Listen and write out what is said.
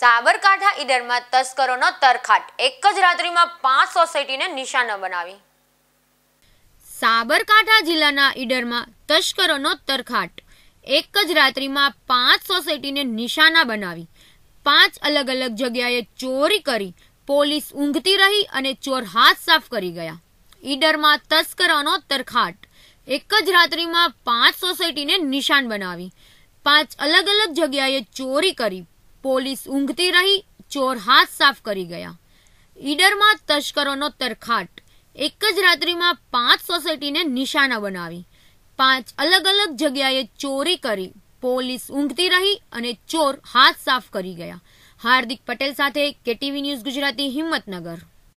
સાબરકાંઠા ઈડરમાં તસ્કરોનો તરખાટ એક જ રાત્રિમાં પાંચ સોસાયટીને નિશાના બનાવી સાબરકાંઠા જિલ્લાના ઈડરમાં તસ્કરોનો તરખાટ એક જ રાત્રિમાં પાંચ સોસાયટીને નિશાના બનાવી પાંચ અલગ અલગ જગ્યાએ ચોરી કરી પોલીસ ઊંઘતી રહી અને ચોર હાથ સાફ કરી ગયા ઈડરમાં તસ્કરોનો તરખાટ એક જ રાત્રિમાં પાંચ સોસાયટીને નિશાન બનાવી પાંચ અલગ અલગ જગ્યાએ ચોરી કરી પોલીસ ઊંઘતી રહી ચોર હાથ સાફ કરી ગયા ઈડરમાં તસ્કરોનો તરખાટ એક જ રાત્રિમાં પાંચ સોસાયટીને નિશાના બનાવી પાંચ અલગ અલગ જગ્યાએ ચોરી કરી પોલીસ ઊંઘતી રહી અને ચોર હાથ સાફ કરી ગયા હાર્દિક પટેલ સાથે કેટીવી ન્યૂઝ ગુજરાતી હિંમતનગર